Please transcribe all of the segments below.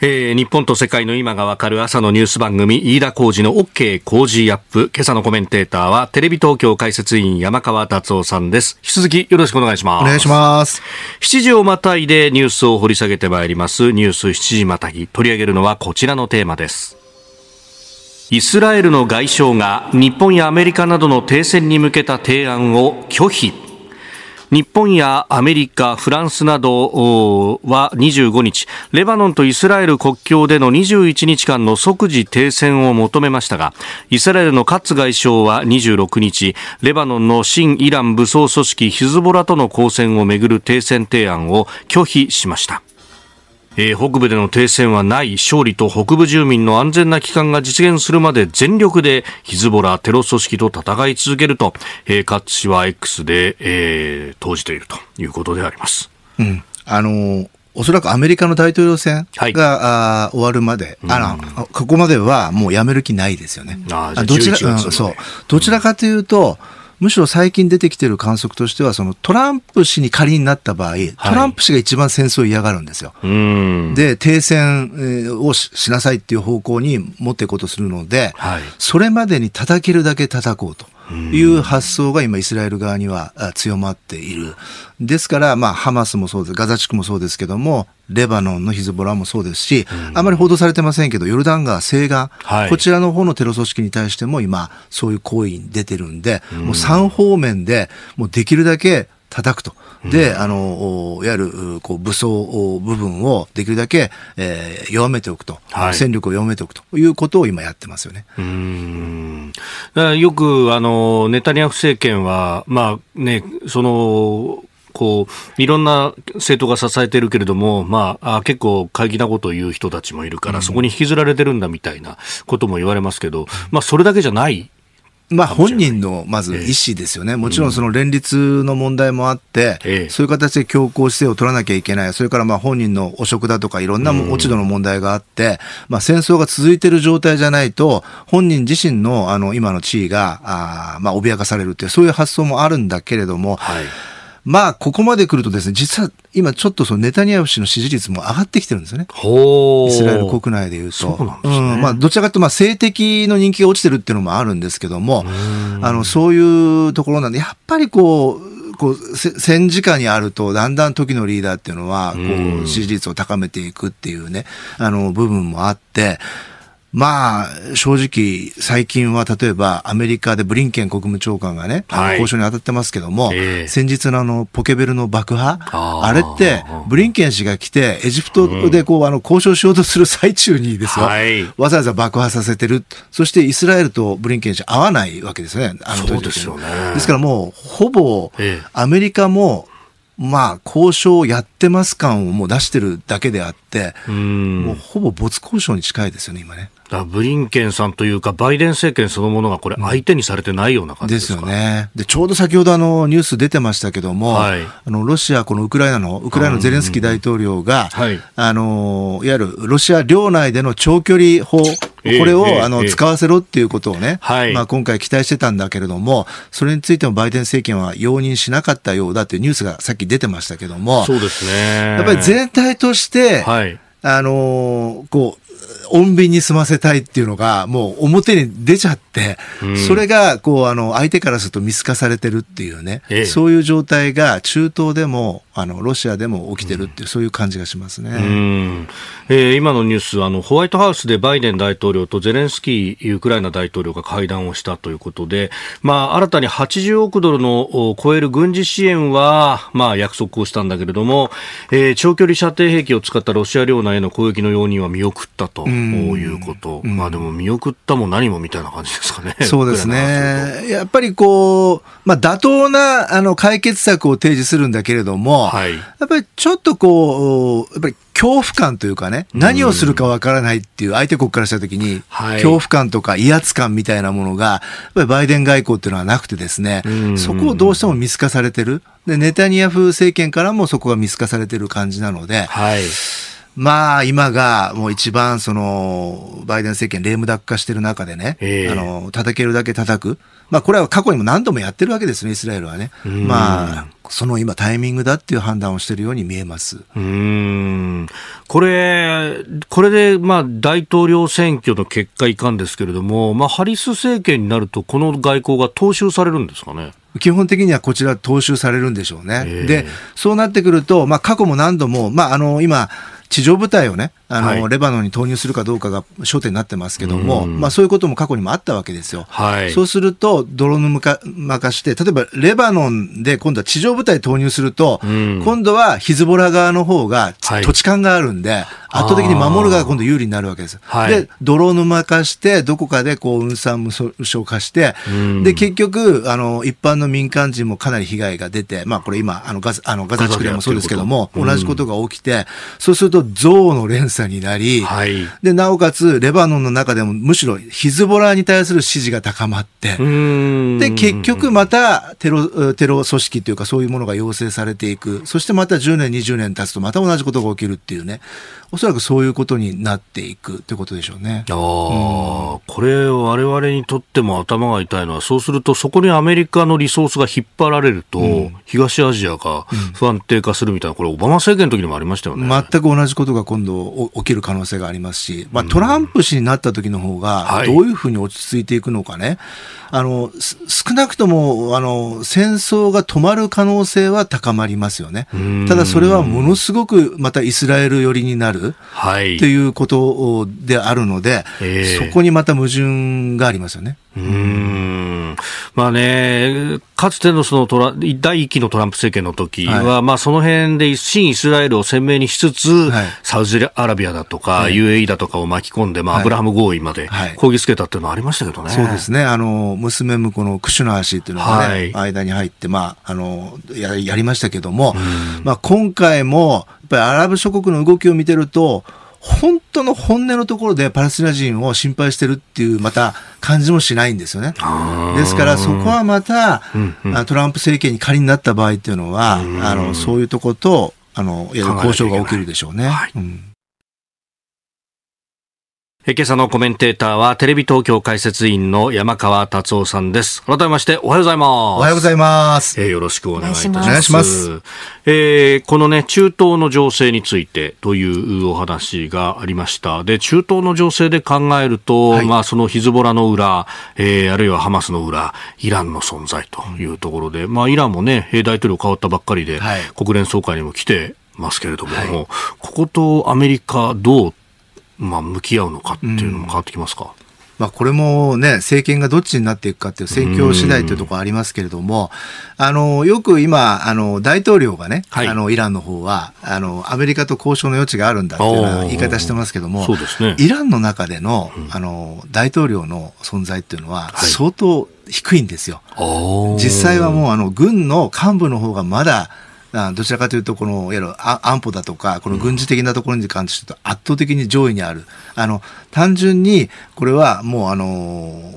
えー、日本と世界の今がわかる朝のニュース番組、飯田浩二の OK 工事アップ。今朝のコメンテーターは、テレビ東京解説委員山川達夫さんです。引き続きよろしくお願いします。お願いします。7時をまたいでニュースを掘り下げてまいります。ニュース7時またぎ。取り上げるのはこちらのテーマです。イスラエルの外相が日本やアメリカなどの停戦に向けた提案を拒否。日本やアメリカ、フランスなどは25日、レバノンとイスラエル国境での21日間の即時停戦を求めましたが、イスラエルのカッツ外相は26日、レバノンの新イラン武装組織ヒズボラとの交戦をめぐる停戦提案を拒否しました。えー、北部での停戦はない勝利と北部住民の安全な帰還が実現するまで全力でヒズボラテロ組織と戦い続けると、えー、カッツ氏は X で、えー、投じているということであります。うん、あのーおそらくアメリカの大統領選が、はい、あ終わるまで、うん、あここまではもうやめる気ないですよね。あどちら、うん、そう。どちらかというと、うんむしろ最近出てきてる観測としては、そのトランプ氏に仮になった場合、トランプ氏が一番戦争を嫌がるんですよ。はい、で、停戦をしなさいっていう方向に持っていこうとするので、はい、それまでに叩けるだけ叩こうと。いう発想が今イスラエル側には強まっている。ですから、まあ、ハマスもそうです、ガザ地区もそうですけども、レバノンのヒズボラもそうですし、あまり報道されてませんけど、ヨルダン川西岸、はい、こちらの方のテロ組織に対しても今、そういう行為に出てるんで、もう3方面で、もうできるだけ叩くと。で、あの、いわゆる、こう、武装部分をできるだけ、えー、弱めておくと、はい、戦力を弱めておくということを今やってますよね。うんよく、あの、ネタニヤフ政権は、まあね、その、こう、いろんな政党が支えてるけれども、まあ、あ結構、怪奇なことを言う人たちもいるから、そこに引きずられてるんだみたいなことも言われますけど、まあ、それだけじゃないまあ、本人のまず意思ですよね、えもちろんその連立の問題もあって、え、そういう形で強硬姿勢を取らなきゃいけない、それからまあ本人の汚職だとか、いろんな落ち度の問題があって、まあ、戦争が続いてる状態じゃないと、本人自身のあの今の地位があまあ脅かされるっていう、そういう発想もあるんだけれども。はいまあ、ここまで来るとですね、実は今ちょっとそのネタニヤフ氏の支持率も上がってきてるんですよね。イスラエル国内でいうと。そうなんですね。うん、まあ、どちらかというと、まあ、性的の人気が落ちてるっていうのもあるんですけども、あの、そういうところなんで、やっぱりこう、こう戦時下にあるとだんだん時のリーダーっていうのはこう支持率を高めていくっていうねあの部分もあってまあ、正直、最近は例えばアメリカでブリンケン国務長官がね、はい、交渉に当たってますけども、えー、先日のあの、ポケベルの爆破、あれって、ブリンケン氏が来て、エジプトでこう、うん、あの、交渉しようとする最中にですよ、はい、わざわざ爆破させてる。そしてイスラエルとブリンケン氏合わないわけですね、あのそうですよね。ですからもう、ほぼ、アメリカも、まあ、交渉をやってます感をもう出してるだけであって、もうほぼ没交渉に近いですよね、今ね。ブリンケンさんというか、バイデン政権そのものがこれ、相手にされてないような感じですよねで。ちょうど先ほどあのニュース出てましたけども、はい、あのロシア、このウクライナの、ウクライナのゼレンスキー大統領が、うんはい、あのいわゆるロシア領内での長距離砲、これを、あの使わせろっていうことをね、はい、まあ、今回期待してたんだけれども、それについてもバイデン政権は容認しなかったようだっていうニュースがさっき出てましたけども、そうですねやっぱり全体として、はいあのこう穏便に済ませたいっていうのが、もう表に出ちゃって、うん、それが、こう、あの、相手からすると見透かされてるっていうね、ええ、そういう状態が中東でも、あの、ロシアでも起きてるっていう、うん、そういう感じがしますね。うん、えー、今のニュース、あの、ホワイトハウスでバイデン大統領とゼレンスキー、ウクライナ大統領が会談をしたということで、まあ、新たに80億ドルの超える軍事支援は、まあ、約束をしたんだけれども、えー、長距離射程兵器を使ったロシア領内への攻撃の容認は見送ったったということ、まあでも見送ったも何もみたいな感じですかね。そうですね。やっぱりこう、まあ妥当なあの解決策を提示するんだけれども、はい、やっぱりちょっとこう、やっぱり恐怖感というかね、何をするかわからないっていう相手国からしたときに、恐怖感とか威圧感みたいなものが、やっぱりバイデン外交っていうのはなくてですね、そこをどうしても見透かされてる。で、ネタニヤフ政権からもそこが見透かされてる感じなので、はいまあ今がもう一番そのバイデン政権レームダック化してる中でね、あの叩けるだけ叩く。まあこれは過去にも何度もやってるわけですね、イスラエルはね。まあその今タイミングだっていう判断をしているように見えます。うんこれ、これでまあ大統領選挙の結果いかんですけれども、まあハリス政権になるとこの外交が踏襲されるんですかね。基本的にはこちら踏襲されるんでしょうね。で、そうなってくると、まあ過去も何度も、まああの今、地上部隊をね、あの、はい、レバノンに投入するかどうかが焦点になってますけども、まあ、そういうことも過去にもあったわけですよ。はい、そうすると、泥沼化して、例えばレバノンで今度は地上部隊投入すると、今度はヒズボラ側の方が、はい、土地勘があるんで、圧倒的に守る側が今度有利になるわけです。で、泥沼化して、どこかでこう、運算無償化して、で、結局、あの、一般の民間人もかなり被害が出て、まあ、これ今、あのガザ、あのガザ地区でもそうですけども、同じことが起きて、そうすると、憎悪の連鎖者になり、はい、で、なおかつ、レバノンの中でもむしろヒズボラに対する支持が高まって、で、結局またテロ、テロ組織というかそういうものが要請されていく。そしてまた10年、20年経つとまた同じことが起きるっていうね。おそらくそういうことになっていくっいうことでしょうね。ああ、うん、これ我々にとっても頭が痛いのは、そうするとそこにアメリカのリソースが引っ張られると、うん、東アジアが不安定化するみたいな、これオバマ政権の時にもありましたよね。全く同じことが今度起きる可能性がありますし、まあ、トランプ氏になった時の方が、どういうふうに落ち着いていくのかね。はい、あの、少なくとも、あの、戦争が止まる可能性は高まりますよね。ただそれはものすごくまたイスラエル寄りになる。はい、ということであるので、えー、そこにまた矛盾がありますよね。うん、まあね、かつてのそのトラ第1期のトランプ政権の時は、はい、まあその辺で新イスラエルを鮮明にしつつ、はい、サウジアラビアだとか、はい、UAE だとかを巻き込んで、まあ、アブラハム合意まで抗議つけたっていうのはありましたけどね。そうですね。あの、娘婿のクシュナー氏というのがね、間に入って、まあ、あの、ややりましたけども、まあ今回も、やっぱりアラブ諸国の動きを見てると、本当の本音のところでパレスチナ人を心配してるっていうまた感じもしないんですよね。ですからそこはまた、うんうん、トランプ政権に仮になった場合っていうのは、うん、あのそういうとことあの交渉が起きるでしょうね。はいうん今朝のコメンテーターはテレビ東京解説委員の山川達夫さんです。改めましておはようございます。おはようございます。えー、よろしくお願いいたします。します。えー、このね、中東の情勢についてというお話がありました。で、中東の情勢で考えると、はい、まあそのヒズボラの裏、えー、あるいはハマスの裏、イランの存在というところで、まあイランもね、大統領変わったばっかりで、はい、国連総会にも来てますけれども、はい、こことアメリカどうまあ、向き合うのかっていうのも変わってきますか、うんまあ、これもね、政権がどっちになっていくかっていう選挙次第というところありますけれども、あの、よく今、あの、大統領がね、はい、あの、イランの方は、あの、アメリカと交渉の余地があるんだっていう言い方してますけども、ね、イランの中での、あの、大統領の存在っていうのは、相当低いんですよ。はい、実際はもう、あの、軍の幹部の方がまだ、どちらかというとこのいわゆる安保だとかこの軍事的なところに関して圧倒的に上位にあるあの単純にこれはもうあの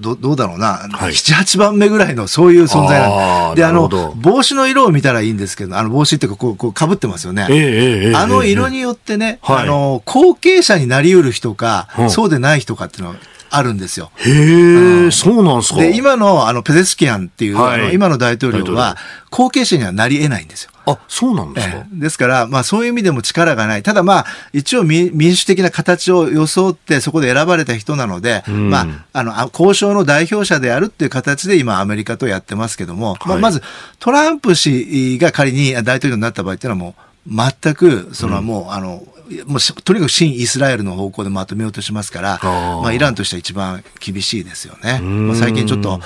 どどうだろうな、はい、78番目ぐらいのそういう存在なんであの帽子の色を見たらいいんですけどあの帽子っていうかこうこうかぶってますよね、えーえー、あの色によってね、えー、あの後継者になりうる人か、そうでない人かっていうのはあるんですよ。へえ、そうなんですか。で、今のあのペデスキアンっていう、はい、の今の大統領は後継者にはなり得ないんですよ。あ、そうなんですか。ですから、まあそういう意味でも力がない。ただまあ、一応民主的な形を装ってそこで選ばれた人なので、うん、まあ、あの、交渉の代表者であるっていう形で今アメリカとやってますけども、はい、まあ、まずトランプ氏が仮に大統領になった場合っていうのはもう、全く、そのもう、あの、もうとにかく新イスラエルの方向でまとめようとしますから、まあ、イランとしては一番厳しいですよね。まあ、最近ちょっと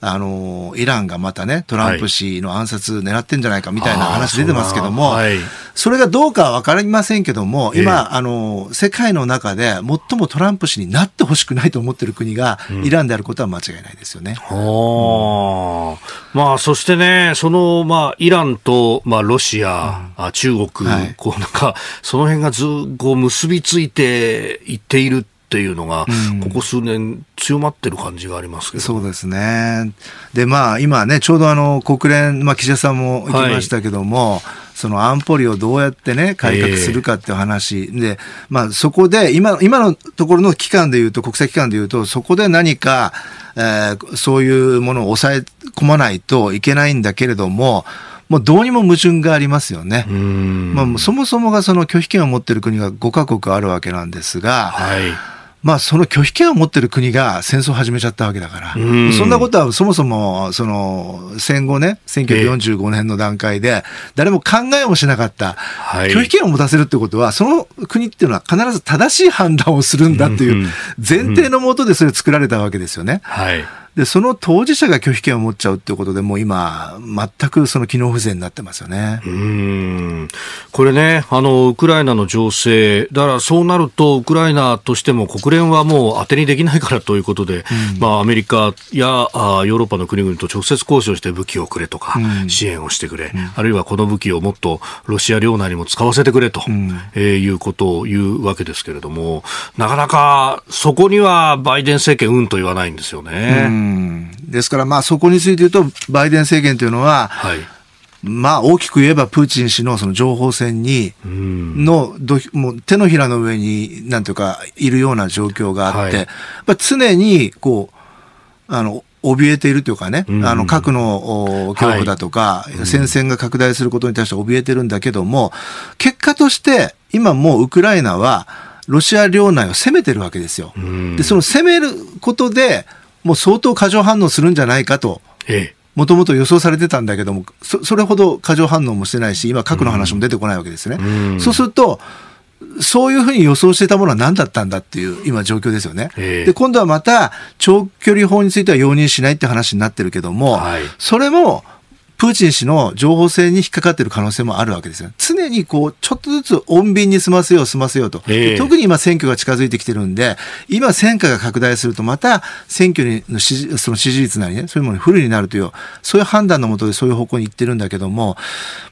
あのイランがまたねトランプ氏の暗殺狙ってんじゃないかみたいな話出てますけども。はいそれがどうかは分かりませんけども、今、あの、世界の中で最もトランプ氏になってほしくないと思ってる国がイランであることは間違いないですよね。うん、まあ、そしてね、その、まあ、イランと、まあ、ロシア、うん、中国、はい、こう、なんか、その辺がず、こう、結びついていっているっていうのが、ここ数年強まってる感じがありますけど、うん、そうですね。で、まあ、今ね、ちょうどあの、国連、まあ、岸田さんも行きましたけども、はいその安保理をどうやってね、改革するかっていう話、えー、で、まあそこで、今、今のところの機関で言うと、国際機関で言うと、そこで何か、えー、そういうものを抑え込まないといけないんだけれども、もうどうにも矛盾がありますよね。まあ、そもそもがその拒否権を持っている国が5カ国あるわけなんですが、はいまあ、その拒否権を持ってる国が戦争を始めちゃったわけだから、んそんなことはそもそもその戦後ね、1945年の段階で、誰も考えもしなかった、拒否権を持たせるってことは、その国っていうのは必ず正しい判断をするんだっていう前提のもとでそれ作られたわけですよね。はいで、その当事者が拒否権を持っちゃうっていうことでもう今、全くその機能不全になってますよね。うん。これね、あの、ウクライナの情勢、だからそうなると、ウクライナとしても国連はもう当てにできないからということで、うん、まあ、アメリカやあヨーロッパの国々と直接交渉して武器をくれとか、うん、支援をしてくれ、うん、あるいはこの武器をもっとロシア領内にも使わせてくれと、えいうことを言うわけですけれども、なかなかそこにはバイデン政権うんと言わないんですよね。、ですから、まあ、そこについて言うと、バイデン政権というのは、はい、まあ、大きく言えば、プーチン氏のその情報戦に、のど、もう手のひらの上に、なんていうか、いるような状況があって、はい、っ常に、こう、あの、怯えているというかね、あの核の恐怖だとか、はい、戦線が拡大することに対して怯えてるんだけども、結果として今もうウクライナはロシア領内を攻めてるわけですよ。で、その攻めることで、もう相当過剰反応するんじゃないかと。ええもともと予想されてたんだけどもそ、それほど過剰反応もしてないし、今、核の話も出てこないわけですね。うん、そうすると、そういうふうに予想してたものは何だったんだっていう今状況ですよね。で、今度はまた長距離砲については容認しないって話になってるけども、はい、それも、プーチン氏の情報性に引っかかっている可能性もあるわけですよ。常にこう、ちょっとずつ穏便に済ませよう、済ませようと。えー、特に今選挙が近づいてきてるんで、今戦火が拡大すると、また選挙にの支持、その支持率なりね、そういうものにフルになるという、そういう判断のもとでそういう方向に行ってるんだけども、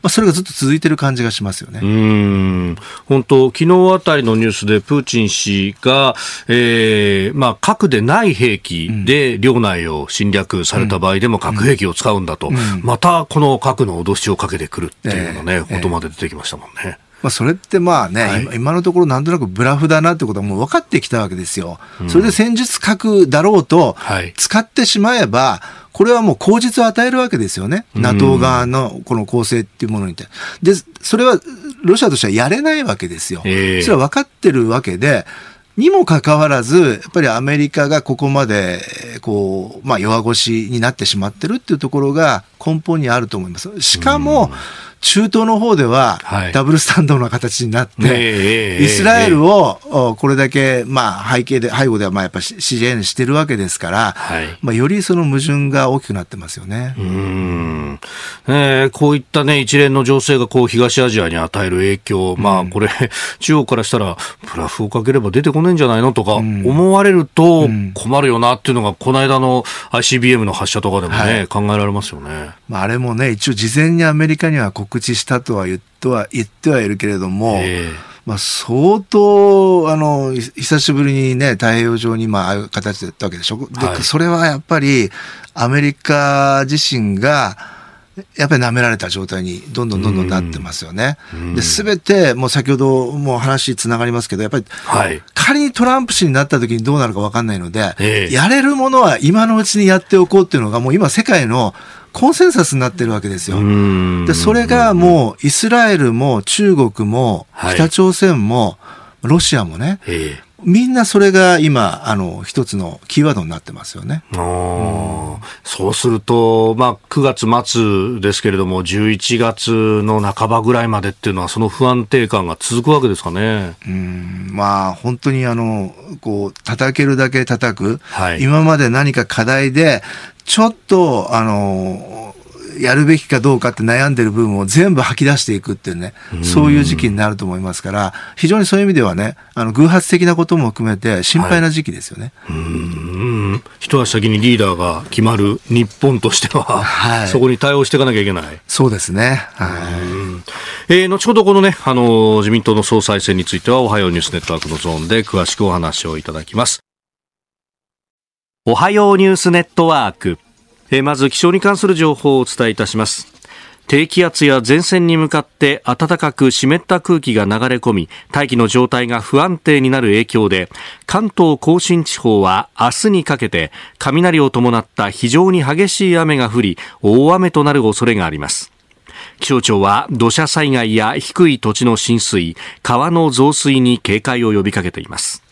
まあ、それがずっと続いてる感じがしますよね。うん。本当昨日あたりのニュースでプーチン氏が、えー、まあ、核でない兵器で領内を侵略された場合でも核兵器を使うんだと。うんうん、またこの核の脅しをかけてくるっていうようなね、ことまで出てきましたもんね。まあ、それってまあね、はい、今のところなんとなくブラフだなってことはもう分かってきたわけですよ。それで戦術核だろうと、使ってしまえば、これはもう口実を与えるわけですよね。NATO 側のこの構成っていうものに対して。で、それはロシアとしてはやれないわけですよ。それは分かってるわけで、にもかかわらず、やっぱりアメリカがここまで、こう、まあ、弱腰になってしまってるっていうところが根本にあると思います。しかも、中東の方ではダブルスタンドの形になって、イスラエルをこれだけ、まあ、背景で、背後ではまあやっぱ支援してるわけですから、はいまあ、よりその矛盾が大きくなってますよね。うんえー、こういったね、一連の情勢がこう東アジアに与える影響、まあこれ、中国からしたら、プラフをかければ出てこないんじゃないのとか思われると困るよなっていうのが、この間の ICBM の発射とかでもね、考えられますよね。まあ、あれもね、一応事前にアメリカには国告知したとは言っては言ってはいるけれども、えー、まあ、相当あの久しぶりにね太平洋上にまああいう形だったわけでしょ、はい、それはやっぱりアメリカ自身がやっぱり舐められた状態にどんどんどんどんなってますよね。で、すべて、もう先ほどもう話つながりますけど、やっぱり、はい、仮にトランプ氏になった時にどうなるかわかんないので、えー、やれるものは今のうちにやっておこうっていうのが、もう今世界のコンセンサスになってるわけですよ。で、それがもうイスラエルも中国も北朝鮮もロシアもね、えーみんなそれが今、あの、一つのキーワードになってますよね。うん、そうすると、まあ、9月末ですけれども、11月の半ばぐらいまでっていうのは、その不安定感が続くわけですかね。うん、まあ、本当にあの、こう、叩けるだけ叩く。はい、今まで何か課題で、ちょっと、あの、やるべきかどうかって悩んでる部分を全部吐き出していくっていうね、そういう時期になると思いますから、非常にそういう意味ではね、あの偶発的なことも含めて心配な時期ですよね。はい、うん一足先にリーダーが決まる日本としては、はい、そこに対応していかなきゃいけない。そうですね。はい。えー、後ほどこのね、あの自民党の総裁選については、おはようニュースネットワークのゾーンで詳しくお話をいただきます。おはようニュースネットワーク。えまず気象に関する情報をお伝えいたします低気圧や前線に向かって暖かく湿った空気が流れ込み大気の状態が不安定になる影響で関東甲信地方は明日にかけて雷を伴った非常に激しい雨が降り大雨となる恐れがあります気象庁は土砂災害や低い土地の浸水川の増水に警戒を呼びかけています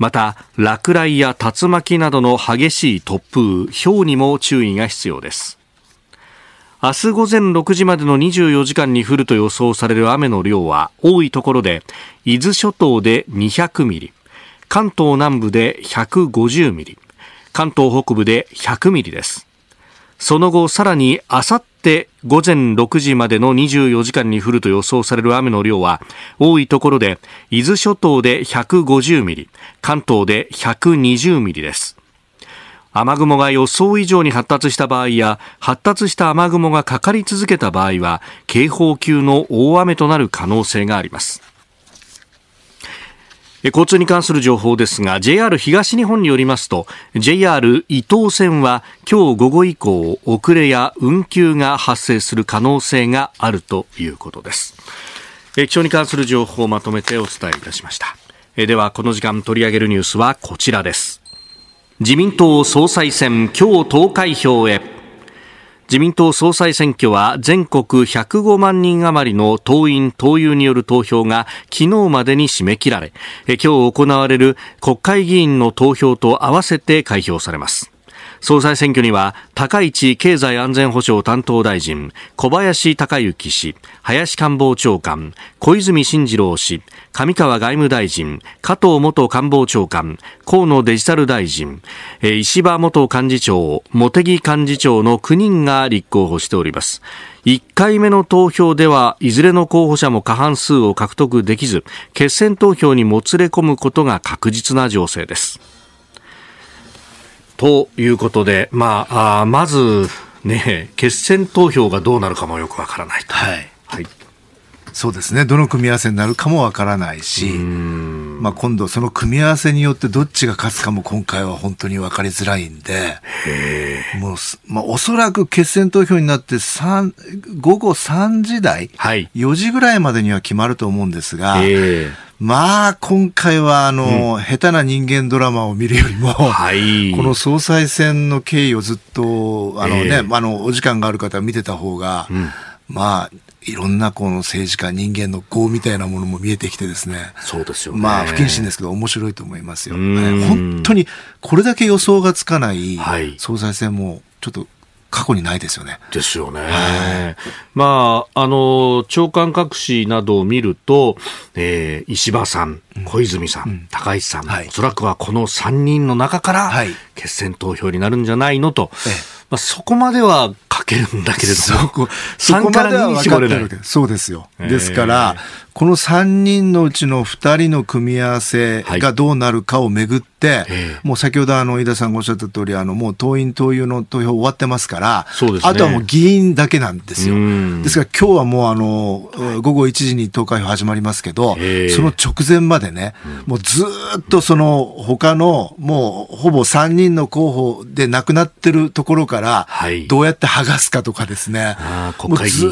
また落雷や竜巻などの激しい突風ひょうにも注意が必要です明日午前6時までの24時間に降ると予想される雨の量は多いところで伊豆諸島で200ミリ関東南部で150ミリ関東北部で100ミリですその後さらにあさっって午前6時までの24時間に降ると予想される雨の量は多いところで伊豆諸島で150ミリ関東で120ミリです雨雲が予想以上に発達した場合や発達した雨雲がかかり続けた場合は警報級の大雨となる可能性があります交通に関する情報ですが JR 東日本によりますと JR 伊東線は今日午後以降遅れや運休が発生する可能性があるということです気象に関する情報をまとめてお伝えいたしましたではこの時間取り上げるニュースはこちらです自民党総裁選今日投開票へ自民党総裁選挙は全国105万人余りの党員・党友による投票が昨日までに締め切られ今日行われる国会議員の投票と合わせて開票されます総裁選挙には高市経済安全保障担当大臣小林隆之氏林官房長官小泉進次郎氏上川外務大臣加藤元官房長官河野デジタル大臣石破元幹事長茂木幹事長の9人が立候補しております1回目の投票ではいずれの候補者も過半数を獲得できず決選投票にもつれ込むことが確実な情勢です。ということで、まあ、あまず、ね、決選投票がどうなるかもよくわからないと。はい、はいそうですねどの組み合わせになるかもわからないし、まあ、今度、その組み合わせによってどっちが勝つかも今回は本当に分かりづらいんで、もうまあ、おそらく決選投票になって3午後3時台、はい、4時ぐらいまでには決まると思うんですが。まあ、今回は、あの、下手な人間ドラマを見るよりも、はい、この総裁選の経緯をずっと、あのね、あの、お時間がある方は見てた方が、まあ、いろんなこの政治家、人間の業みたいなものも見えてきてですね。そうですよ、ね、まあ、不謹慎ですけど、面白いと思いますよ。本当に、これだけ予想がつかない総裁選も、ちょっと過去にないですよね。ですよね。まあ、あの、長官隠しなどを見ると、えー、石破さん、小泉さん、高市さん、はおそらくはこの3人の中から、決選投票になるんじゃないのと、まあ、そこまでは書けるんだけれども、そ かまでは。絞けない。そうですよ。ですから、この3人のうちの2人の組み合わせがどうなるかをめぐって、はい、もう先ほどあの飯田さんがおっしゃった通り、あのもう党員党友の投票終わってますから、ね、あとはもう議員だけなんですよ。ですから今日はもうあの、午後1時に投開票始まりますけど、その直前まででね、もうずっとその他のもうほぼ3人の候補で亡くなってるところから、どうやって剥がすかとかですね、はい、もうず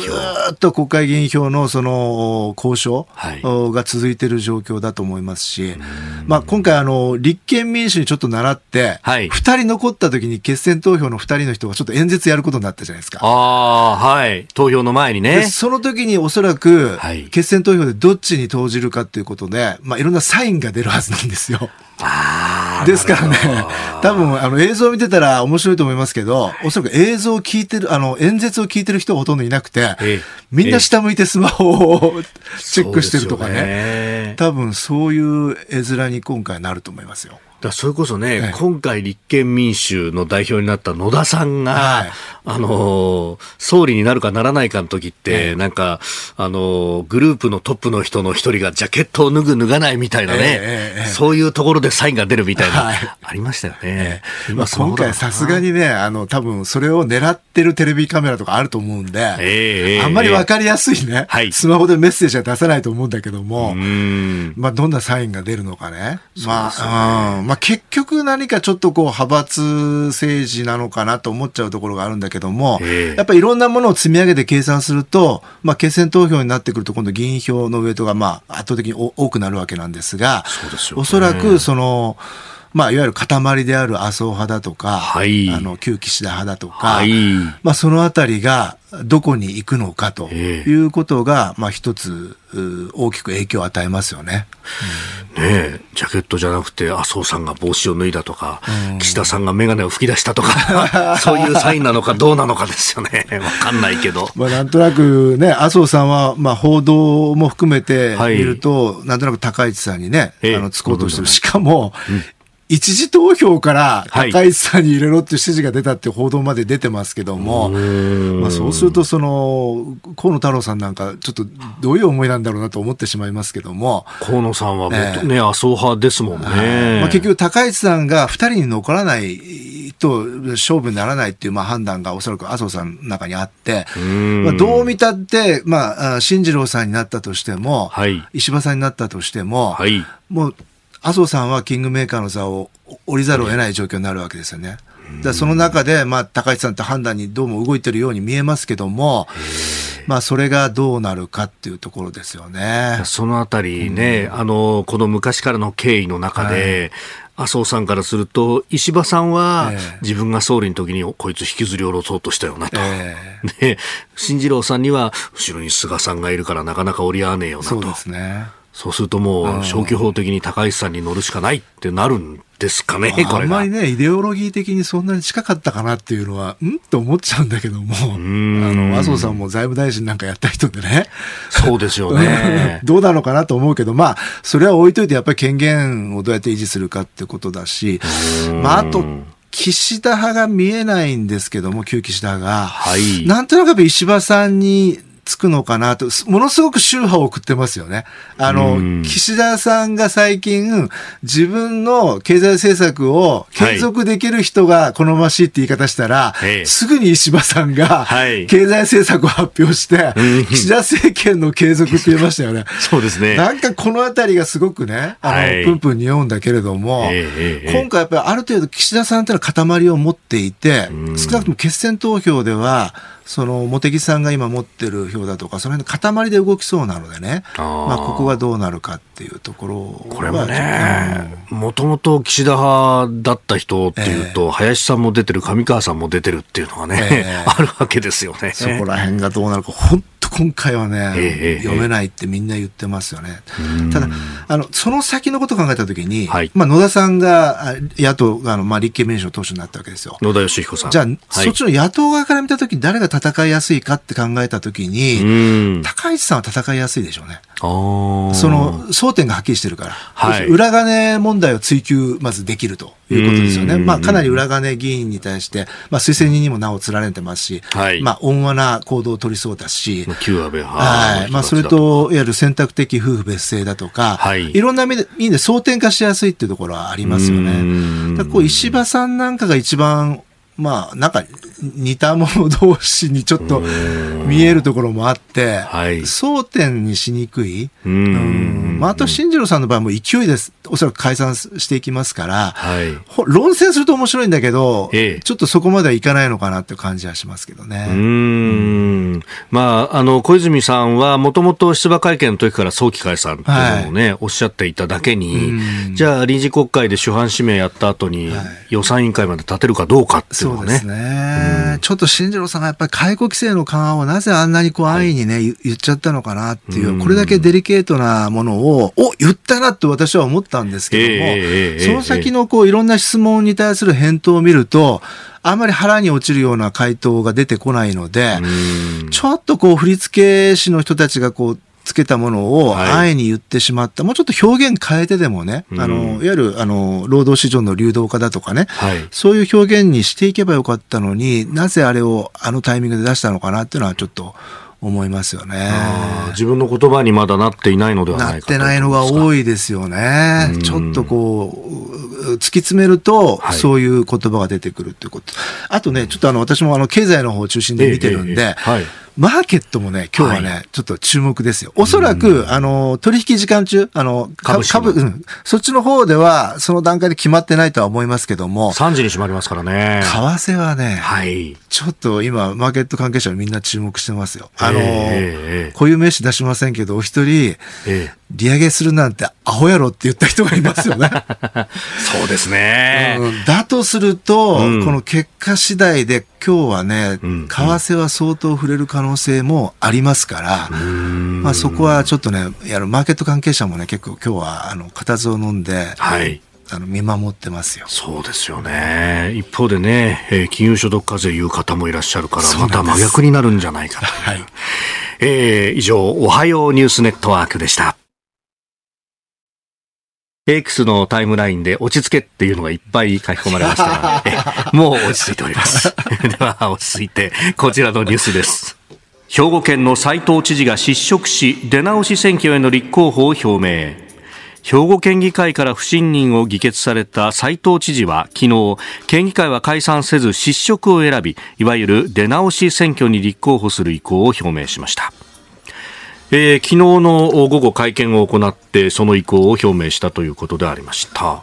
っと国会議員票のその交渉が続いてる状況だと思いますし、はい、まあ、今回あの、立憲民主にちょっと習って、はい、2人残った時に決選投票の2人の人がちょっと演説やることになったじゃないですか。あはい、投票の前にね。その時におそらく、決選投票でどっちに投じるかということで、まあ、いろんなサインが出るはずなんですよ。ですからね、多分あの映像を見てたら面白いと思いますけど、おそらく映像を聞いてる、あの演説を聞いてる人がほとんどいなくて、みんな下向いてスマホをチェックしてるとかね、ね多分そういう絵面に今回なると思いますよ。だそれこそね、はい、今回立憲民主の代表になった野田さんが、はい、あの、総理になるかならないかの時って、はい、なんか、あの、グループのトップの人の一人がジャケットを脱ぐ脱がないみたいなね、えーえー、そういうところでサインが出るみたいな、ありましたよね。えー、今、今回さすがにね、あの、多分それを狙ってるテレビカメラとかあると思うんで、あんまりわかりやすいね、スマホでメッセージは出さないと思うんだけども、まあ、どんなサインが出るのかね。まあ、まあ、結局何かちょっとこう派閥政治なのかなと思っちゃうところがあるんだけども、やっぱりいろんなものを積み上げて計算すると、まあ、決選投票になってくると今度議員票のウエイトがまあ圧倒的に多くなるわけなんですが、そ、ね、おそらくその、まあ、いわゆる塊である麻生派だとか、はい、あの旧岸田派だとか、はい、まあ、そのあたりがどこに行くのかということが、えー、まあ、一つ大きく影響を与えますよね。うん、ねジャケットじゃなくて麻生さんが帽子を脱いだとか、うん、岸田さんが眼鏡を吹き出したとか そういうサインなのかどうなのかですよね分かんないけど。まあ、なんとなくね麻生さんは、まあ、報道も含めて見ると、はい、なんとなく高市さんにね、えー、あのつこうとしてるしかも、うん一時投票から高市さんに入れろっていう指示が出たって報道まで出てますけども、はい、まあ、そうするとその河野太郎さんなんかちょっとどういう思いなんだろうなと思ってしまいますけども河野さんはえっとね、麻生派ですもんね、まあ、結局高市さんが2人に残らないと勝負にならないっていうまあ判断がおそらく麻生さんの中にあって、まあ、どう見たって、まあ、新次郎さんになったとしても、はい、石破さんになったとしても、はい、もう麻生さんはキングメーカーの座を降りざるを得ない状況になるわけですよね。だその中で、まあ、高市さんって判断にどうも動いてるように見えますけども、まあ、それがどうなるかっていうところですよね。そのあたりね、うん、あの、この昔からの経緯の中で、はい、麻生さんからすると、石破さんは、自分が総理の時にこいつ引きずり下ろそうとしたよなと。え新次郎さんには、後ろに菅さんがいるからなかなか折り合わねえよなと。そうですね。そうするともう消去法的に高市さんに乗るしかないってなるんですかね、あんまりね、イデオロギー的にそんなに近かったかなっていうのは、んと思っちゃうんだけども、あの、麻生さんも財務大臣なんかやった人でね。そうですよね。どうなのかなと思うけど、まあ、それは置いといて、やっぱり権限をどうやって維持するかってことだし、まあ、あと、岸田派が見えないんですけども、旧岸田派が。はい。なんとなくやっぱ石破さんにつくのかなと、ものすごく宗派を送ってますよね。あの、岸田さんが最近、自分の経済政策を継続できる人が好ましいって言い方したら、はい、すぐに石破さんが、経済政策を発表して、はい、岸田政権の継続って言いましたよね。そうですね。なんかこのあたりがすごくね、あの、はい、プンプン匂うんだけれども、えー、今回やっぱりある程度岸田さんってのは塊を持っていて、少なくとも決選投票では、その茂木さんが今持ってる票だとかその辺の塊で動きそうなのでねまあ、ここがどうなるかっていうところこれもねもともと岸田派だった人っていうと、えー、林さんも出てる上川さんも出てるっていうのがね、えー、あるわけですよね。そこら辺がどうなるか本当今回はね、えー、読めないってみんな言ってますよね。ただあのその先のことを考えたときに、はい、まあ、野田さんが野党があの、まあ、立憲民主党党首になったわけですよ。野田佳彦さんじゃあ、はい、そっちの野党側から見たとき誰が戦いやすいかって考えたときに、高市さんは戦いやすいでしょうね。その争点がはっきりしてるから、はい、裏金問題を追及まずできるということですよね、まあ、かなり裏金議員に対して、まあ、推薦人にも名を連ねてますし、はい、まあ、温和な行動を取りそうだし、はいまあ、それといわゆる選択的夫婦別姓だとか、はい、いろんな意味で争点化しやすいっていうところはありますよね。だこう石破さんなんかが一番まあ、なんか似たもの同士にちょっと見えるところもあって、はい、争点にしにくい。うん。まあ、あと、新次郎さんの場合も勢いです。おそらく解散していきますから、はい、論戦すると面白いんだけど、ええ、ちょっとそこまではいかないのかなって感じはしますけどね。うんまあ、あの、小泉さんはもともと出馬会見の時から早期解散っていうのをね、はい、おっしゃっていただけに、じゃあ臨時国会で主犯指名やった後に、予算委員会まで立てるかどうかっていうのはね。そうですね。ちょっと進次郎さんがやっぱり解雇規制の緩和をなぜあんなにこう安易にね、はい、言っちゃったのかなっていう、これだけデリケートなものを、お言ったなって私は思ったんですけども、えー、その先のこういろんな質問に対する返答を見ると、あんまり腹に落ちるような回答が出てこないので、ちょっとこう振付師の人たちがこう、つけたものを安易に言ってしまった、はい、もうちょっと表現変えてでもね、あの、いわゆる、あの、労働市場の流動化だとかね、はい、そういう表現にしていけばよかったのに、なぜあれをあのタイミングで出したのかなっていうのはちょっと、思いますよね。自分の言葉にまだなっていないのではないかなってないのが多いですよね。ちょっとこう、突き詰めると、はい、そういう言葉が出てくるっていうこと。あとね、ちょっとあの、私もあの、経済の方を中心で見てるんで、えええはいマーケットもね、今日はね、はい、ちょっと注目ですよ。おそらく、うん、あの、取引時間中、あの、株、株、うん、そっちの方では、その段階で決まってないとは思いますけども。3時に閉まりますからね。為替はね、はい。ちょっと今、マーケット関係者みんな注目してますよ。あの、固有名詞出しませんけど、お一人、利上げするなんてアホやろって言った人がいますよね。そうですね、うん、だとすると、うん、この結果次第で今日はね、うんうん、為替は相当触れる可能性もありますから、まあ、そこはちょっとねやるマーケット関係者もね結構今日はあの固唾を飲んで、はい、あの見守ってますよそうですよね一方でね、えー、金融所得課税いう方もいらっしゃるからまた真逆になるんじゃないかな、はいえー、以上おはようニュースネットワークでした。X のタイムラインで落ち着けっていうのがいっぱい書き込まれました もう落ち着いております。では、落ち着いて、こちらのニュースです。兵庫県の斉藤知事が失職し、出直し選挙への立候補を表明。兵庫県議会から不信任を議決された斉藤知事は昨日、県議会は解散せず失職を選び、いわゆる出直し選挙に立候補する意向を表明しました。えー、昨日の午後会見を行ってその意向を表明したということでありました。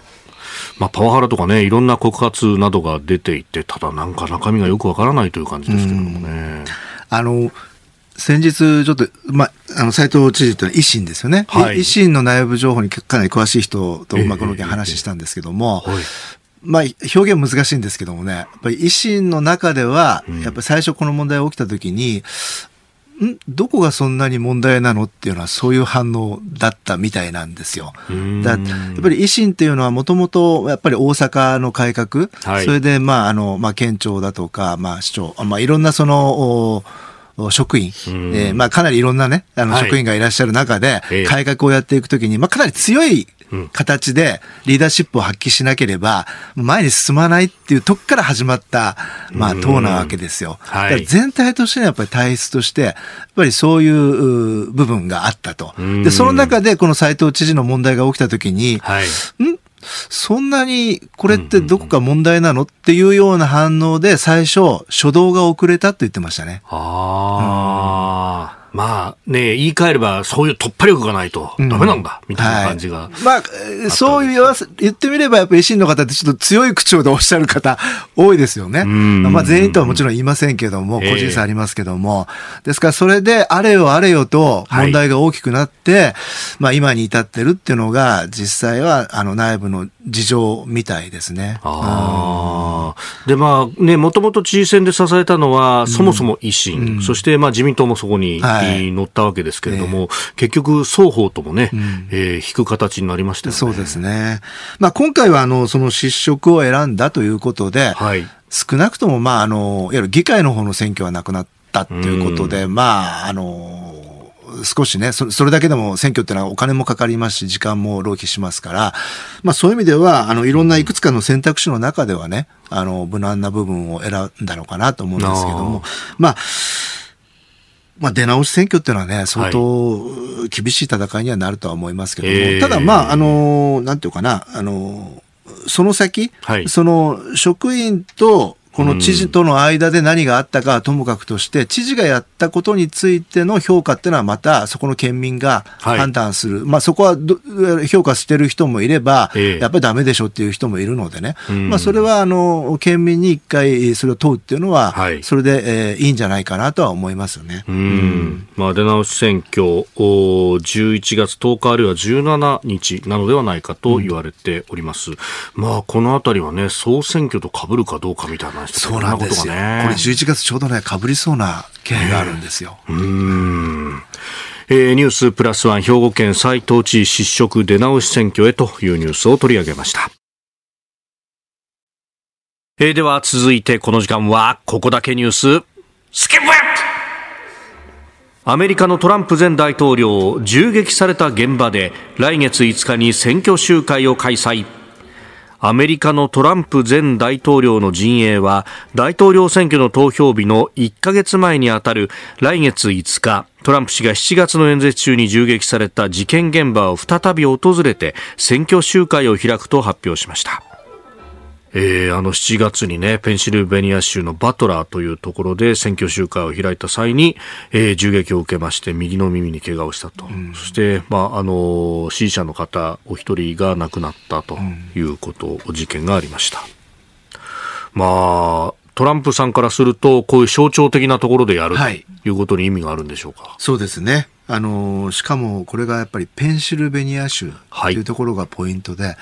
まあ、パワハラとかね、いろんな告発などが出ていて、ただなんか中身がよくわからないという感じですけどもね。あの先日、ちょっと、まあ、あの、斎藤知事というのは維新ですよね、はい。維新の内部情報にかなり詳しい人と、まあ、この件話したんですけども、えーえーえーはいまあ、表現難しいんですけどもね、やっぱり維新の中では、やっぱり最初この問題が起きたときに、んどこがそんなに問題なのっていうのはそういう反応だったみたいなんですよ。だやっぱり維新っていうのはもともとやっぱり大阪の改革、はい、それでまああの、まあ、県庁だとか、まあ、市長、まあ、いろんなその職員、えーまあ、かなりいろんなね、あの職員がいらっしゃる中で、改革をやっていくときに、まあ、かなり強い形でリーダーシップを発揮しなければ前に進まないっていうとこから始まった、まあ、党なわけですよ。はい、全体としてはやっぱり体質としてやっぱりそういう部分があったと。でその中でこの斎藤知事の問題が起きた時に、はい、んそんなにこれってどこか問題なのっていうような反応で最初初動が遅れたと言ってましたね。ああ、うん、まあね、言い換えれば、そういう突破力がないとダメなんだ、うん、みたいな感じが、はい、まあ、そう言わせ、言ってみれば、やっぱり維新の方ってちょっと強い口調でおっしゃる方多いですよね。まあ、全員とはもちろん言いませんけども、個人差ありますけども。えー、ですから、それで、あれよあれよと問題が大きくなって、はい、まあ、今に至ってるっていうのが、実際は、あの、内部の事情みたいですね。ああ、うん。で、まあ、ね、もともと知事選で支えたのは、そもそも維新、うん、そして、まあ、自民党もそこに乗って、はいったわけですけれども、結局、双方ともね、えー、引く形になりましたよね。そうですね。まあ、今回は、あの、その失職を選んだということで、はい、少なくとも、まあ、あの、いわゆる議会の方の選挙はなくなったっていうことで、うん、まあ、あの、少しねそ、それだけでも選挙ってのはお金もかかりますし、時間も浪費しますから、まあそういう意味では、あの、いろんないくつかの選択肢の中ではね、あの、無難な部分を選んだのかなと思うんですけども、まあ、まあ、出直し選挙っていうのはね、相当厳しい戦いにはなるとは思いますけども、はい、ただ、まあ、あの、なんていうかな、あの、その先、はい、その職員とこの知事との間で何があったかはともかくとして、知事がやったことについての評価っていうのはまたそこの県民が判断する。はい、まあそこは評価してる人もいれば、やっぱりだめでしょっていう人もいるのでね。まあそれはあの、県民に一回それを問うっていうのは、それで、えいいんじゃないかなとは思いますよね。うん。まあ出直し選挙、お11月10日あるいは17日なのではないかと言われております。うん、まあこのあたりはね、総選挙と被るかどうかみたいなそうなんですよ。こね、これ11月ちょうどね、かぶりそうな件があるんですよ。うん。えー、ニュースプラスワン兵庫県斎藤知事失職出直し選挙へというニュースを取り上げました。えー、では続いてこの時間はここだけニューススキップアメリカのトランプ前大統領銃撃された現場で来月5日に選挙集会を開催アメリカのトランプ前大統領の陣営は大統領選挙の投票日の1ヶ月前にあたる来月5日トランプ氏が7月の演説中に銃撃された事件現場を再び訪れて選挙集会を開くと発表しました。えー、あの7月にね、ペンシルベニア州のバトラーというところで選挙集会を開いた際に、えー、銃撃を受けまして、右の耳に怪我をしたと。うん、そして、まあ、あの、支持者の方お一人が亡くなったということ、うん、事件がありました。まあ、トランプさんからすると、こういう象徴的なところでやる、ということに意味があるんでしょうか。そうですね。あのしかもこれがやっぱりペンシルベニア州というところがポイントで、はい、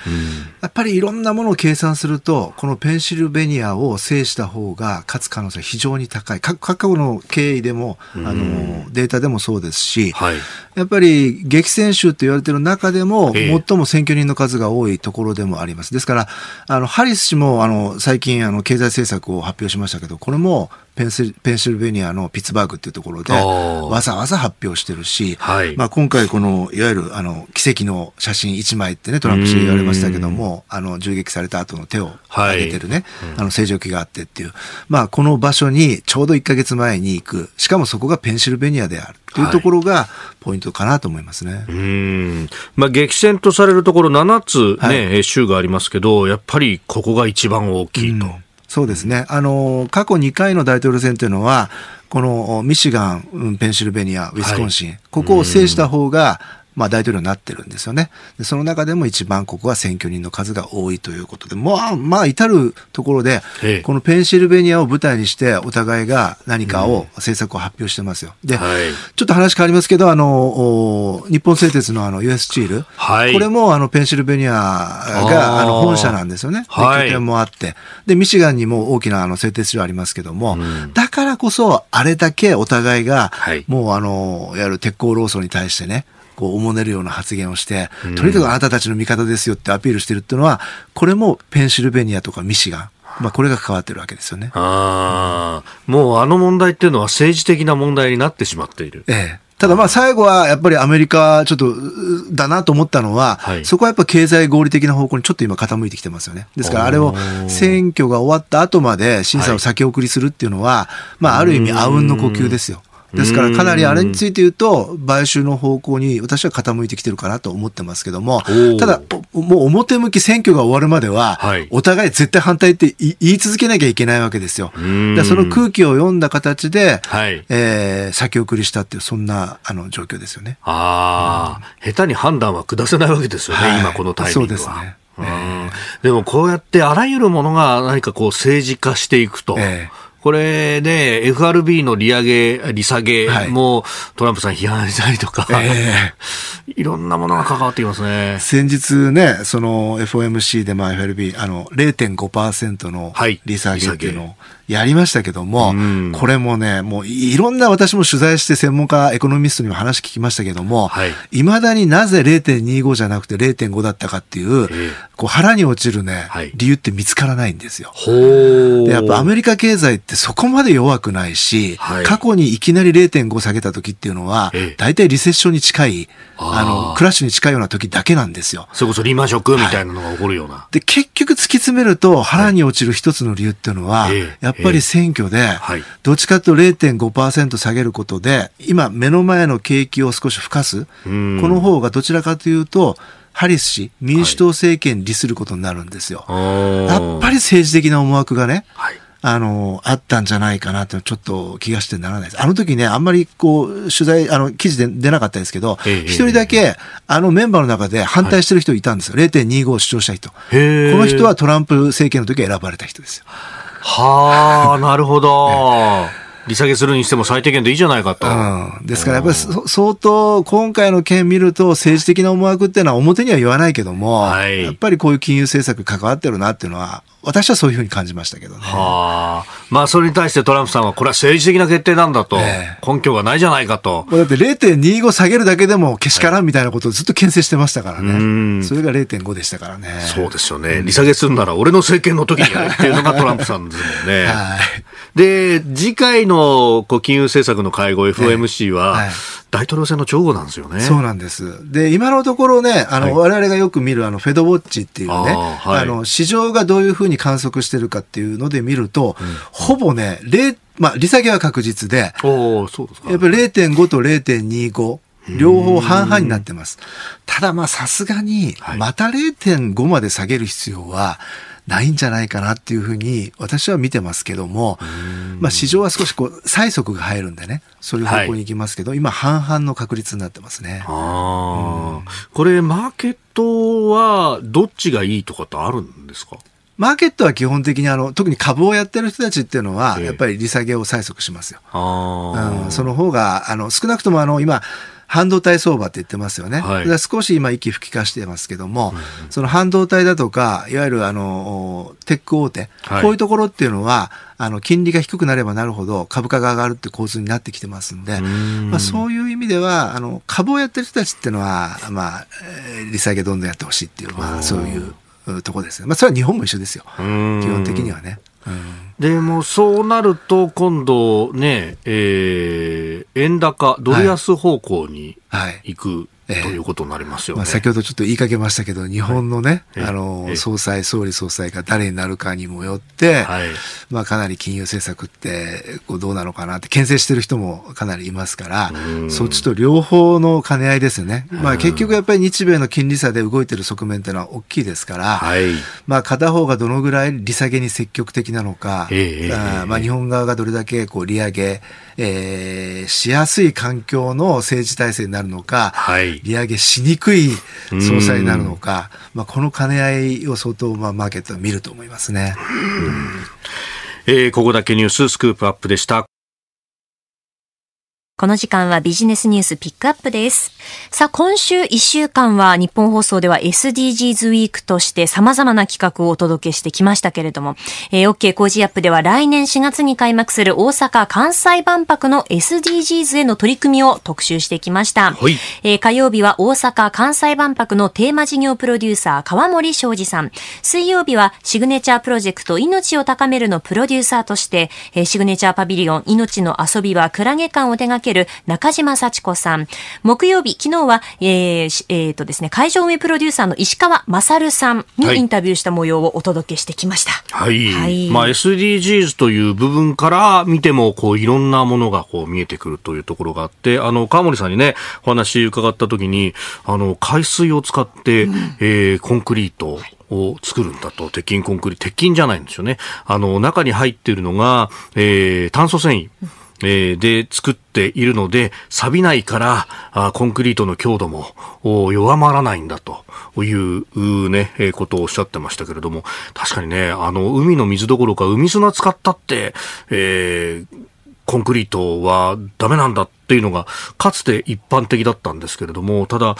やっぱりいろんなものを計算するとこのペンシルベニアを制した方が勝つ可能性非常に高い各国の経緯でもあのデータでもそうですし、はい、やっぱり激戦州と言われている中でも最も選挙人の数が多いところでもありますですからあのハリス氏もあの最近あの経済政策を発表しましたけどこれもペンシペンシルベニアのピッツバーグっていうところでわざわざ発表してるし、はい、まあ、今回このいわゆるあの奇跡の写真1枚ってねトランプ氏言われましたけどもあの銃撃された後の手を挙げてるね、はい、あの正常期があってっていう、まあ、この場所にちょうど1か月前に行くしかもそこがペンシルベニアであるというところがポイントかなと思いますね、はい、うんまあ、激戦とされるところ7つね、ね州がありますけどやっぱりここが一番大きいと。うんそうですね。あの、過去2回の大統領選というのは、このミシガン、ペンシルベニア、ウィスコンシン、はい、ここを制した方が、まあ、大統領になってるんですよね。でその中でも一番ここは選挙人の数が多いということで、まあ、まあ、至るところで、このペンシルベニアを舞台にして、お互いが何かを、政策を発表してますよ。で、はい、ちょっと話変わりますけど、あの、日本製鉄のあの US チール、はい、これもあのペンシルベニアがあの本社なんですよね。拠点もあって。で、ミシガンにも大きなあの製鉄所ありますけども、うん、だからこそ、あれだけお互いが、もうあの、やる鉄鋼労組に対してね、こうおもねるような発言をして、とにかくあなたたちの味方ですよってアピールしてるっていうのはこれもペンシルベニアとかミシガンまあ、これが関わってるわけですよね。ああ、もうあの問題っていうのは政治的な問題になってしまっている。ええ。ただまあ最後はやっぱりアメリカちょっとだなと思ったのは、はい、そこはやっぱ経済合理的な方向にちょっと今傾いてきてますよね。ですからあれを選挙が終わった後まで審査を先送りするっていうのは、はい、まあある意味あうんの呼吸ですよ。ですからかなりあれについて言うと、買収の方向に私は傾いてきてるかなと思ってますけども、ただ、もう表向き選挙が終わるまでは、お互い絶対反対って言い続けなきゃいけないわけですよ。その空気を読んだ形で、え先送りしたっていう、そんなあの状況ですよね。ああ、下手に判断は下せないわけですよね、今このタイミングは。そうですね。でもこうやってあらゆるものが何かこう政治化していくと。えーこれね、FRB の利上げ、利下げも、はい、トランプさん批判したりとか、えー、いろんなものが関わってきますね。先日ね、その FOMC でまあ FRB、あの、0.5%の利下げっていうのを、はいやりましたけども、うん、これもね、もういろんな私も取材して専門家、エコノミストにも話聞きましたけども、はいまだになぜ0.25じゃなくて0.5だったかっていう、こう腹に落ちるね、はい、理由って見つからないんですよ。でやっぱアメリカ経済ってそこまで弱くないし、はい、過去にいきなり0.5下げた時っていうのは、大体リセッションに近い、あの、クラッシュに近いような時だけなんですよ。それこそリーマンショックみたいなのが起こるような。はい、で、結局突き詰めると腹に落ちる一つの理由っていうのは、やっぱっぱり選挙で、どっちかというと0.5%下げることで、今、目の前の景気を少し吹かす、この方がどちらかというと、ハリス氏、民主党政権に利することになるんですよ。やっぱり政治的な思惑がね、あの、あったんじゃないかなと、ちょっと気がしてならないです。あの時ね、あんまりこう、取材、あの、記事で出なかったですけど、一、人だけ、あのメンバーの中で反対してる人いたんですよ。0.25を主張した人。この人はトランプ政権の時選ばれた人ですよ。はあ、なるほど。利下げするにしても最低限でいいじゃないかと。うん、ですからやっぱり相当今回の件見ると政治的な思惑っていうのは表には言わないけども、はい、やっぱりこういう金融政策関わってるなっていうのは私はそういうふうに感じましたけどね。はあ。まあ、それに対してトランプさんは、これは政治的な決定なんだと、根拠がないじゃないかと。だって0.25下げるだけでもけしからんみたいなことをずっと牽制してましたからね。それが0.5でしたからね。そうですよね。利下げするなら俺の政権の時にやるっていうのがトランプさんですもんね。はい。で、次回のこう金融政策の会合 FOMC は、大統領選の直後なんですよね。そうなんです。で、今のところね、あの、はい、我々がよく見るあの、フェドウォッチっていうね、あはい、あの、市場がどういうふうに観測してるかっていうので見ると、うん、ほぼね、まあ、利下げは確実で、おそうですか、ね、やっぱり0.5と0.25。両方半々になってます。ただまあさすがに、また0.5まで下げる必要は、はいないんじゃないかなっていうふうに私は見てますけども、まあ、市場は少しこう催促が入るんでねそういう方向に行きますけど、はい、今半々の確率になってますね。あうん、これマーケットはどっちがいいとかってあるんですかマーケットは基本的にあの特に株をやってる人たちっていうのは、やっぱり利下げを催促しますよ。えあうん、その方があの少なくともあの今半導体相場って言ってますよね。はい、少し今息吹きかしてますけども、うん、その半導体だとか、いわゆるあの、テック大手、こういうところっていうのは、あの、金利が低くなればなるほど株価が上がるって構図になってきてますんで、んまあ、そういう意味では、あの、株をやってる人たちっていうのは、まあ、利下げどんどんやってほしいっていう、まあ、そういうとこですね。まあ、それは日本も一緒ですよ。基本的にはね。でもそうなると、今度ね、えー、円高、ドル安方向に行くということになりますよ、ねえー、まあ、先ほどちょっと言いかけましたけど、日本のね、はい、あの、総裁、総理総裁が誰になるかにもよって、はい、まあ、かなり金融政策って、こう、どうなのかなって、牽制してる人もかなりいますから、そっちと両方の兼ね合いですよね。まあ、結局やっぱり日米の金利差で動いてる側面っていうのは大きいですから、はい、まあ、片方がどのぐらい利下げに積極的なのか、えー、あまあ、日本側がどれだけこう利上げ、えー、しやすい環境の政治体制になるのか、はい利上げしにくい総裁になるのか、まあ、この兼ね合いを相当、まあ、マーケットは見ると思いますね。えー、ここだけニューススクープアップでした。この時間はビジネスニュースピックアップです。さあ、今週1週間は日本放送では SDGs ウィークとして様々な企画をお届けしてきましたけれども、えー、OK 工事アップでは来年4月に開幕する大阪・関西万博の SDGs への取り組みを特集してきました。はい、えー、火曜日は大阪・関西万博のテーマ事業プロデューサー川森昌司さん。水曜日はシグネチャープロジェクト命を高めるのプロデューサーとして、えー、シグネチャーパビリオン命の遊びはクラゲ館を手掛けける中島幸子さん。木曜日、昨日は、えー、えー、とですね、会場運営プロデューサーの石川勝さんにインタビューした模様をお届けしてきました。はい。はい、まあ、SDGs という部分から見ても、こう、いろんなものがこう見えてくるというところがあって、あの、川森さんにね、お話伺った時に、あの、海水を使って、うん、えー、コンクリート、はいを作るんだと、鉄筋コンクリート、鉄筋じゃないんですよね。あの、中に入っているのが、えー、炭素繊維。えー、で作っているので、錆びないからあ、コンクリートの強度も弱まらないんだというね、えー、ことをおっしゃってましたけれども、確かにね、あの、海の水どころか海砂使ったって、えー、コンクリートはダメなんだっっていうのがかつて一般的だったんですけれども、ただ、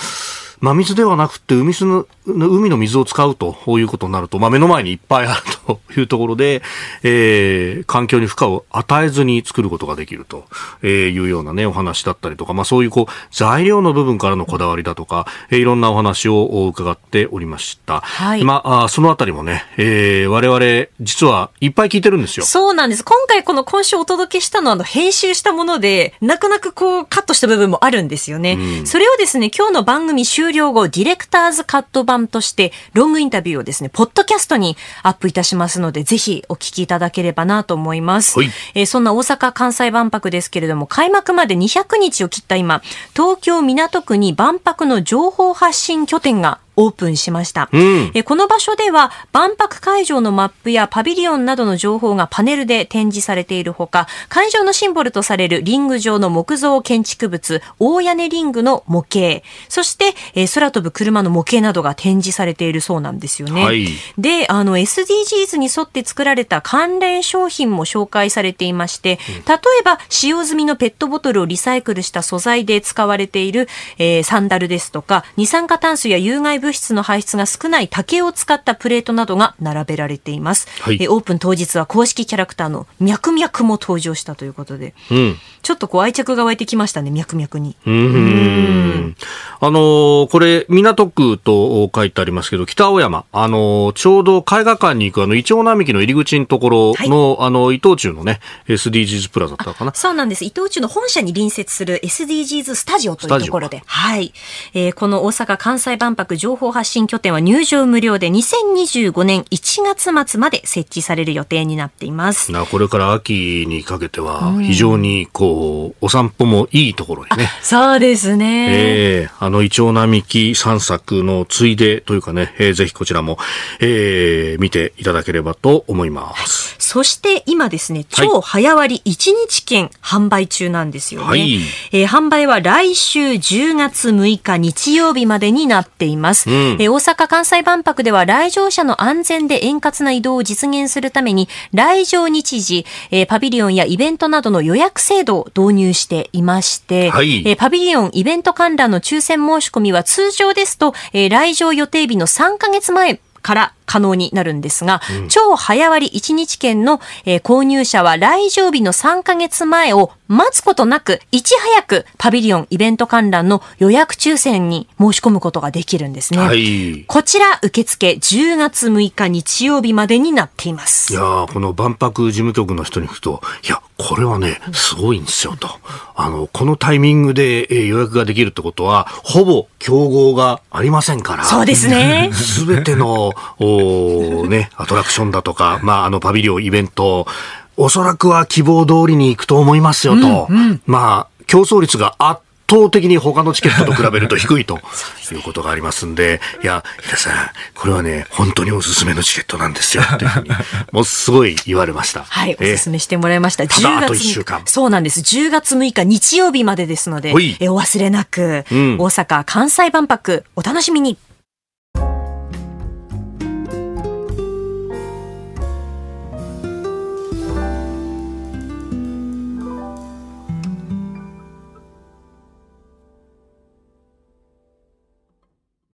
真水ではなくて海の海の水を使うとこういうことになると、まあ、目の前にいっぱいあるというところで、えー、環境に負荷を与えずに作ることができるというような、ね、お話だったりとか、まあ、そういうこう材料の部分からのこだわりだとか、えー、いろんなお話を伺っておりました、はい、まあ、そのあたりもね、えー、我々実はいっぱい聞いてるんですよそうなんです今回この今週お届けしたのはあの編集したものでなかなかこうカットした部分もあるんですよね、うん、それをですね今日の番組終了後ディレクターズカット版としてロングインタビューをですねポッドキャストにアップいたしますのでぜひお聞きいただければなと思います、はい、えー、そんな大阪・関西万博ですけれども開幕まで200日を切った今東京港区に万博の情報発信拠点がオープンしました、うん、えこの場所では万博会場のマップやパビリオンなどの情報がパネルで展示されているほか会場のシンボルとされるリング状の木造建築物大屋根リングの模型そして、え空飛ぶ車の模型などが展示されているそうなんですよね、はい、であの SDGs に沿って作られた関連商品も紹介されていまして例えば使用済みのペットボトルをリサイクルした素材で使われている、えー、サンダルですとか二酸化炭素や有害物物質の排出が少ない竹を使ったプレートなどが並べられています、はい、えオープン当日は公式キャラクターのミャクミャクも登場したということで、うん、ちょっとこう愛着が湧いてきましたねミャクミャクにうんあのー、これ港区と書いてありますけど北青山、あのー、ちょうど絵画館に行くあのイチョウ並木の入り口のところの、はい、あの伊藤忠のね SDGs プラザだったかなそうなんです伊藤忠の本社に隣接する SDGs スタジオというところではい、えー、この大阪・関西万博常情報発信拠点は入場無料で2025年1月末まで設置される予定になっていますなこれから秋にかけては非常にこう、お散歩もいいところにね そうですね、えー、あのイチョウ並木散策のついでというかね、えー、ぜひこちらも、えー、見ていただければと思います、そして今ですね超早割1日券販売中なんですよね、はい、えー、販売は来週10月6日日曜日までになっています。うん、え大阪・関西万博では来場者の安全で円滑な移動を実現するために、来場日時、えパビリオンやイベントなどの予約制度を導入していまして、はい、えパビリオン、イベント観覧の抽選申し込みは通常ですと、え来場予定日の3ヶ月前から可能になるんですが、うん、超早割1日券の、えー、購入者は来場日の3ヶ月前を待つことなく、いち早くパビリオンイベント観覧の予約抽選に申し込むことができるんですね。はい、こちら受付10月6日日曜日までになっています。いやこの万博事務局の人に聞くと、いや、これはね、すごいんですよと。あの、このタイミングで予約ができるってことは、ほぼ競合がありませんから。そうですね。す べてのね、アトラクションだとか、まあ、あの、パビリオン、イベント、おそらくは希望通りに行くと思いますよと、うんうん、まあ、競争率が圧倒的に他のチケットと比べると低いということがありますんで、いや、皆さん、これはね、本当におすすめのチケットなんですよ、というふうに、もうすごい言われました。はい、えー、おすすめしてもらいました。ただ、あと1週間。そうなんです。10月6日日曜日までですので、えお忘れなく、うん、大阪・関西万博、お楽しみに。